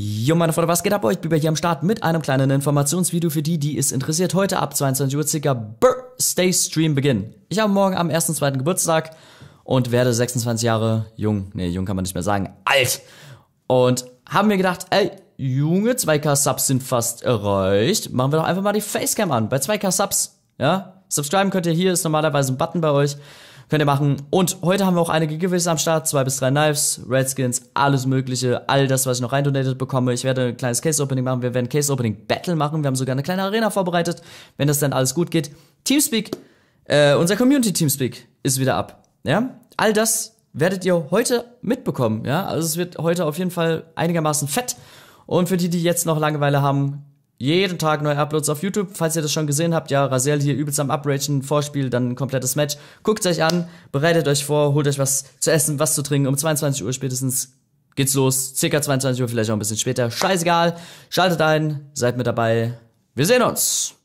Jo meine Freunde, was geht ab euch? Biber hier am Start mit einem kleinen Informationsvideo für die, die es interessiert. Heute ab 22 Uhr circa Birthday Stream beginnen. Ich habe morgen am 1.2. Geburtstag und werde 26 Jahre jung. Nee, jung kann man nicht mehr sagen. Alt! Und haben mir gedacht, ey, Junge, 2K Subs sind fast erreicht. Machen wir doch einfach mal die Facecam an. Bei 2K Subs, ja? Subscriben könnt ihr hier, ist normalerweise ein Button bei euch. Könnt ihr machen. Und heute haben wir auch einige Giveaways am Start. Zwei bis drei Knives, Redskins, alles mögliche. All das, was ich noch reindonatet bekomme. Ich werde ein kleines Case-Opening machen. Wir werden Case-Opening-Battle machen. Wir haben sogar eine kleine Arena vorbereitet. Wenn das dann alles gut geht. Teamspeak, äh, unser Community-Teamspeak ist wieder ab. Ja? All das werdet ihr heute mitbekommen. Ja? Also es wird heute auf jeden Fall einigermaßen fett. Und für die, die jetzt noch Langeweile haben, jeden Tag neue Uploads auf YouTube. Falls ihr das schon gesehen habt, ja, Rasel hier übelst am Upragen, Vorspiel, dann ein komplettes Match. Guckt euch an, bereitet euch vor, holt euch was zu essen, was zu trinken. Um 22 Uhr spätestens geht's los. Circa 22 Uhr, vielleicht auch ein bisschen später. Scheißegal. Schaltet ein, seid mit dabei. Wir sehen uns.